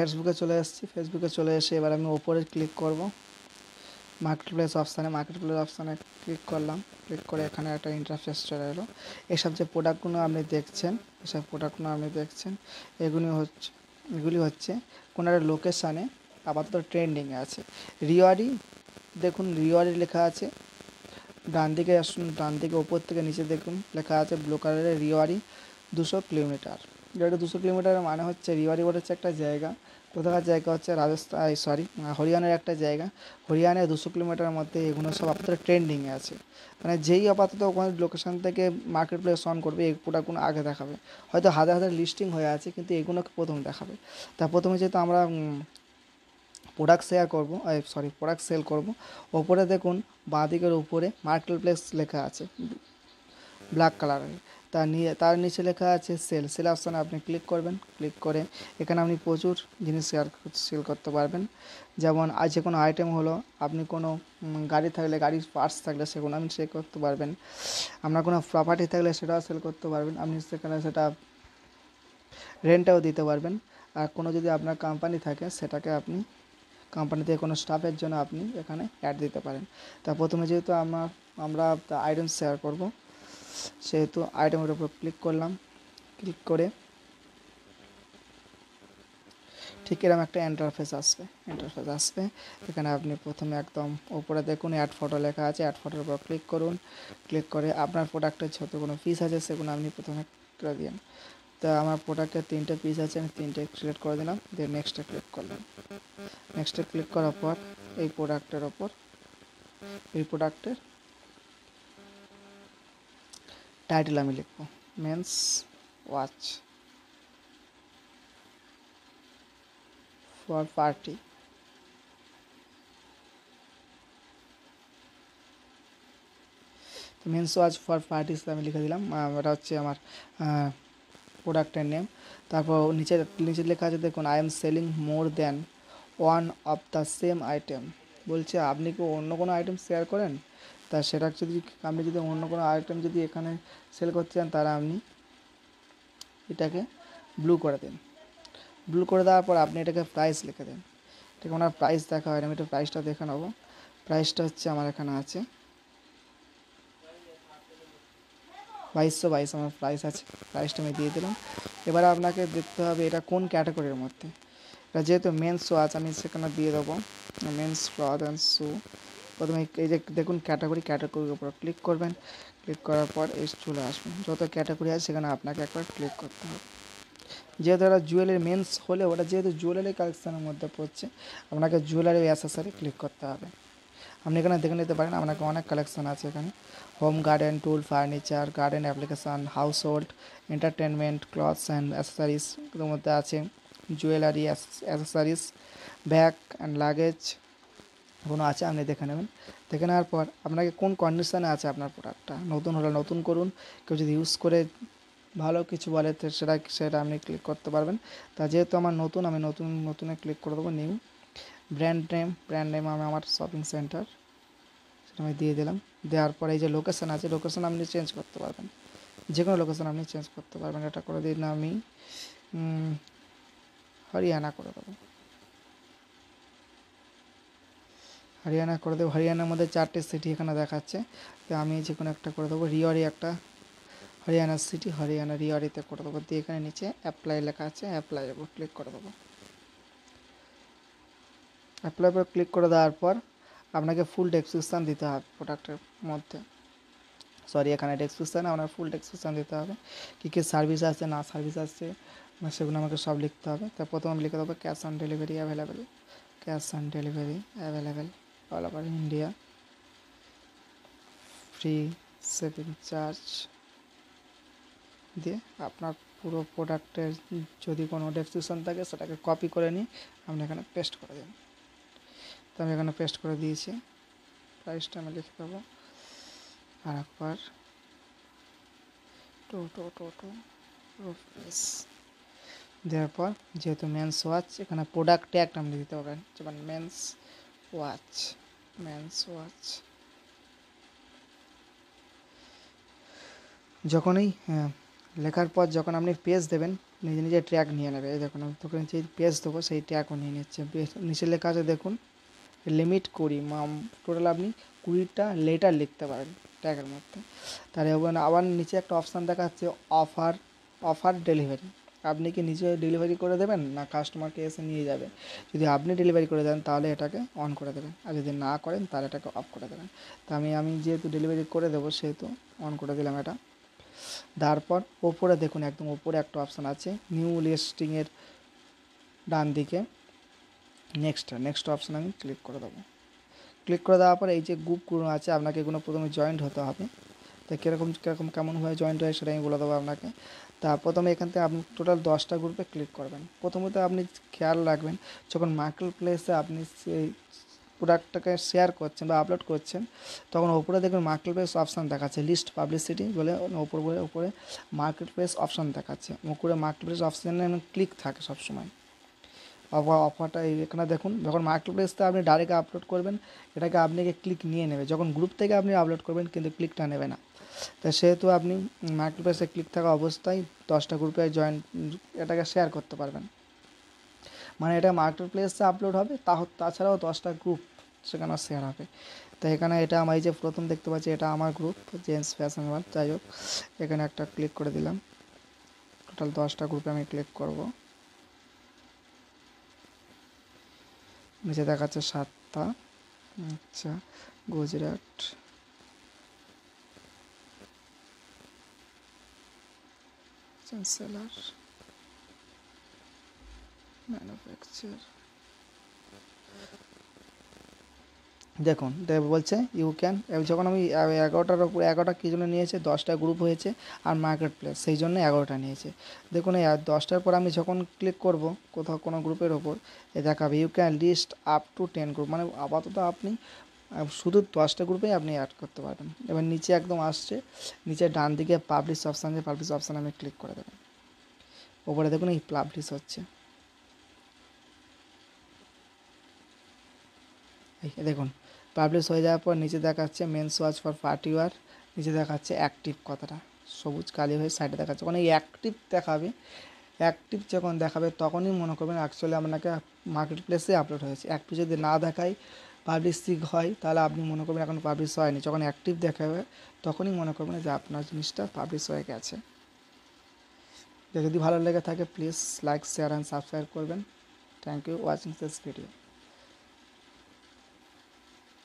ফেসবুকে চলে আসছি ফেসবুকে চলে এসে এবার আমি ওপরে ক্লিক করব মার্কেট প্লেস অপশানে মার্কেট প্লেস অপশানে ক্লিক করলাম ক্লিক করে এখানে একটা ইন্টারফেস চলে এলো এসব যে প্রোডাক্টগুলো আপনি দেখছেন এসব প্রোডাক্টগুলো আপনি দেখছেন এগুলি হচ্ছে এগুলি হচ্ছে কোনো একটা লোকেশানে আপাতত ট্রেন্ডিংয়ে আছে রিওয়ারি দেখুন রিওয়ারি লেখা আছে ডান দিকে আসুন ডান দিকে ওপর থেকে নিচে দেখুন লেখা আছে ব্লু কালারের রিওয়ারি দুশো কিলোমিটার যেটা দুশো কিলোমিটারের মানে হচ্ছে বোর্ড হচ্ছে একটা জায়গা কোথাকার জায়গা হচ্ছে রাজস্থান সরি হরিয়ানার একটা জায়গা হরিয়ানায় দুশো কিলোমিটারের মধ্যে এগুলো সব আপাতত ট্রেন্ডিংয়ে আছে মানে যেই আপাতত ওখানে লোকেশান থেকে মার্কেট প্লেস অন করবে এই প্রোডাক্টগুলো আগে দেখাবে হয়তো হাজার হাজার লিস্টিং হয়ে আছে কিন্তু এগুলোকে প্রথম দেখাবে তা প্রথমে যেহেতু আমরা প্রোডাক্ট শেয়ার করবো সরি প্রোডাক্ট সেল করবো ওপরে দেখুন বাঁদিকের উপরে মার্কেট প্লেস লেখা আছে ব্ল্যাক কালারের তার নিয়ে তার নিচে লেখা আছে সেল সেল অপশানে আপনি ক্লিক করবেন ক্লিক করে এখানে আপনি প্রচুর জিনিস শেয়ার সেল করতে পারবেন যেমন যে কোনো আইটেম হলো আপনি কোনো গাড়ি থাকলে গাড়ির পার্টস থাকলে সেগুলো আপনি সেল করতে পারবেন আপনার কোনো প্রপার্টি থাকলে সেটাও সেল করতে পারবেন আপনি সেখানে সেটা রেন্টটাও দিতে পারবেন আর কোনো যদি আপনার কোম্পানি থাকে সেটাকে আপনি কোম্পানিতে কোনো স্টাফের জন্য আপনি এখানে অ্যাড দিতে পারেন তা প্রথমে যেহেতু আমার আমরা আইটেম শেয়ার করবো সেহেতু আইটেমের উপর ক্লিক করলাম ক্লিক করে ঠিক এরকম একটা ইন্টারফেস আসবে ইন্টারফেস আসবে এখানে আপনি প্রথমে একদম উপরে দেখুন অ্যাড ফটো লেখা আছে অ্যাড ফটোর উপর ক্লিক করুন ক্লিক করে আপনার প্রোডাক্টের যত কোনো পিস আছে সেগুলো আপনি প্রথমে করে দিন তো আমার প্রোডাক্টের তিনটে পিস আছে আমি তিনটে সিলেক্ট করে দিলাম দিয়ে নেক্সটে ক্লিক করলাম নেক্সটে ক্লিক করার পর এই প্রোডাক্টের ওপর এই প্রোডাক্টের টাইটেল আমি লিখব men's watch for party men's watch for parties আমি লিখে দিলাম ওটা হচ্ছে আমার প্রোডাক্টের নেম তারপর নিচে নিচে লেখা আছে দেখুন I am selling more than one of the same item বলছে আপনি কি অন্য কোনো আইটেম শেয়ার করেন তা সেটা যদি আপনি যদি অন্য কোনো আইটেম যদি এখানে সেল করতে চান তারা আপনি এটাকে ব্লু করে দেন ব্লু করে দেওয়ার পর আপনি এটাকে প্রাইস লিখে দেন এটাকে ওনার প্রাইস দেখা হয় আমি একটু প্রাইসটা দেখে নেবো প্রাইসটা হচ্ছে আমার এখানে আছে বাইশশো বাইশ আমার প্রাইস আছে প্রাইসটা আমি দিয়ে দিলাম এবার আপনাকে দেখতে হবে এটা কোন ক্যাটাগরির মধ্যে এটা যেহেতু মেন শো আছে আমি সেখানে দিয়ে দেবো মেন্স ক্লথ অ্যান্ড শু প্রথমে এই যে দেখুন ক্যাটাগরি ক্যাটাগরির উপর ক্লিক করবেন ক্লিক করার পর এই চলে আসবেন যত ক্যাটাগরি আছে সেখানে আপনাকে একবার ক্লিক করতে হবে যেহেতু এটা জুয়েলারি মেন্স হলে ওটা যেহেতু জুয়েলারি কালেকশানের মধ্যে পড়ছে আপনাকে জুয়েলারি অ্যাসেসারি ক্লিক করতে হবে আপনি এখানে দেখে নিতে পারেন আপনাকে অনেক কালেকশন আছে এখানে home garden tool furniture garden application household entertainment clothes and accessories এর মধ্যে আছে jewellery accessories bag and luggage এখনও আছে আপনি দেখে নেবেন দেখে নেওয়ার পর আপনাকে কোন কন্ডিশানে আছে আপনার প্রোডাক্টটা নতুন হলে নতুন করুন কেউ যদি ইউজ করে ভালো কিছু বলে সেটা সেটা আপনি ক্লিক করতে পারবেন তা যেহেতু আমার নতুন আমি নতুন নতুনে ক্লিক করে দেবো new brand name brand name আমি আমার শপিং সেন্টার সেটা আমি দিয়ে দিলাম দেওয়ার পরে এই যে লোকেশান আছে লোকেশান আপনি চেঞ্জ করতে পারবেন যে কোনো লোকেশান আপনি চেঞ্জ করতে পারবেন এটা করে দিন আমি হরিয়ানা করে দেবো হরিয়ানা করে দেবো হরিয়ানার মধ্যে চারটে সিটি এখানে দেখাচ্ছে তো আমি যে কোনো একটা করে দেবো রিওরি একটা হরিয়ানার সিটি হরিয়ানা রিওরিতে করে দেবো দিয়ে এখানে নিচে অ্যাপ্লাই লেখা আছে অ্যাপ্লাই উপর ক্লিক করে দেবো অ্যাপ্লাই উপর ক্লিক করে দেওয়ার পর আপনাকে ফুল ডেসক্রিপশান দিতে হবে প্রোডাক্টের মধ্যে সরি এখানে ডেসক্রিপশান আপনার ফুল ডেসক্রিপশান দিতে হবে কী কী সার্ভিস আছে না সার্ভিস আছে সেগুলো আমাকে সব লিখতে হবে তা প্রথমে লিখে দেবো cash on delivery available cash on delivery available all over India free saving charge দিয়ে আপনার পুরো প্রোডাক্টের যদি কোনো ডেসক্রিপশন থাকে সেটাকে কপি করে নিই আপনি এখানে পেস্ট করে দেন তো আমি এখানে পেস্ট করে দিয়েছি প্রাইসটা আমি লিখে দেবো আর একবার two two two two rupees দেওয়ার পর যেহেতু মেন্স ওয়াচ এখানে প্রোডাক্ট ট্যাগ আপনি দিতে পারেন যেমন মেন্স ওয়াচ ম্যানস ওয়াচ যখনই লেখার পর যখন আপনি পেজ দেবেন নিজে নিজে ট্র্যাক নিয়ে নেবে দেখুন আমি তখন যে পেজ দেবো সেই ট্র্যাকও নিয়ে নিচ্ছে নিচে লেখা আছে দেখুন লিমিট কুড়ি টোটাল আপনি কুড়িটা লেটার লিখতে পারেন ট্র্যাকের মধ্যে তাহলে আবার নিচে একটা অপশান দেখাচ্ছে অফার অফার ডেলিভারি আপনি কি নিজে ডেলিভারি করে দেবেন না কাস্টমারকে এসে নিয়ে যাবে যদি আপনি ডেলিভারি করে দেন তাহলে এটাকে অন করে দেবেন আর যদি না করেন তাহলে এটাকে অফ করে দেবেন তো আমি আমি যেহেতু ডেলিভারি করে দেবো সেহেতু অন করে দিলাম এটা তারপর ওপরে দেখুন একদম ওপরে একটা অপশান আছে নিউ লিস্টিংয়ের ডান দিকে নেক্সট নেক্সট অপশান আমি ক্লিক করে দেবো ক্লিক করে দেওয়ার পর এই যে গ্রুপগুলো আছে আপনাকে এগুলো প্রথমে জয়েন্ট হতে হবে তো কীরকম কীরকম কেমনভাবে জয়েন্ট হয় সেটা আমি বলে দেবো আপনাকে তা প্রথমে এখান থেকে আপনি টোটাল দশটা গ্রুপে ক্লিক করবেন প্রথমত আপনি খেয়াল রাখবেন যখন মার্কেট প্লেসে আপনি সেই প্রোডাক্টটাকে শেয়ার করছেন বা আপলোড করছেন তখন ওপরে দেখবেন মার্কেট প্লেস অপশান দেখাচ্ছে লিস্ট পাবলিসিটি বলে ওপরে ওপরে মার্কেট প্লেস অপশান দেখাচ্ছে ওপরে মার্কেট প্লেস অপশানে ক্লিক থাকে সবসময় অফারটা এখানে দেখুন যখন মার্কেট প্লেসতে আপনি ডাইরেক্ট আপলোড করবেন এটাকে আপনাকে ক্লিক নিয়ে নেবে যখন গ্রুপ থেকে আপনি আপলোড করবেন কিন্তু ক্লিকটা নেবে না তো সেহেতু আপনি মার্কেট প্লেসে ক্লিক থাকা অবস্থায় দশটা গ্রুপে জয়েন এটাকে শেয়ার করতে পারবেন মানে এটা মার্কেট প্লেসে আপলোড হবে তা তাছাড়াও দশটা গ্রুপ সেখানে শেয়ার হবে তো এখানে এটা আমার এই যে প্রথম দেখতে পাচ্ছি এটা আমার গ্রুপ জেন্টস ফ্যাশন ওয়ার্ল্ড যাই হোক এখানে একটা ক্লিক করে দিলাম টোটাল দশটা গ্রুপে আমি ক্লিক করবো বেঁচে দেখাচ্ছে সাতটা আচ্ছা গুজরাট চ্যান্সেলার ম্যানুফ্যাকচার দেখুন বলছে ইউ ক্যান যখন আমি এগারোটার ওপর এগারোটা কী জন্য নিয়েছে দশটা গ্রুপ হয়েছে আর মার্কেট প্লেস সেই জন্য এগারোটা নিয়েছে দেখুন এই দশটার পর আমি যখন ক্লিক করব কোথাও কোনো গ্রুপের ওপর এ দেখাবে you can list up to ten group মানে আপাতত আপনি শুধু দশটা গ্রুপেই আপনি অ্যাড করতে পারবেন এবার নিচে একদম আসছে নিচে ডান দিকে পাবলিশ অপশান যে পাবলিশ অপশান আমি ক্লিক করে দেবেন ওপরে দেখুন এই পাবলিশ হচ্ছে দেখুন পাবলিশ হয়ে যাওয়ার পর নিচে দেখাচ্ছে men's watch for party wear নিচে দেখাচ্ছে অ্যাক্টিভ কথাটা সবুজ কালি হয়ে সাইডে দেখাচ্ছে ওখানে অ্যাক্টিভ দেখাবে অ্যাক্টিভ যখন দেখাবে তখনই মনে করবেন অ্যাকচুয়ালি আপনাকে মার্কেট প্লেসে আপলোড হয়েছে অ্যাক্টিভ যদি না দেখায় পাবলিশিক হয় তাহলে আপনি মনে করবেন এখন পাবলিশ হয়নি যখন অ্যাক্টিভ দেখাবে তখনই মনে করবেন যে আপনার জিনিসটা পাবলিশ হয়ে গেছে যদি ভালো লেগে থাকে please like share and subscribe করবেন thank you watching this video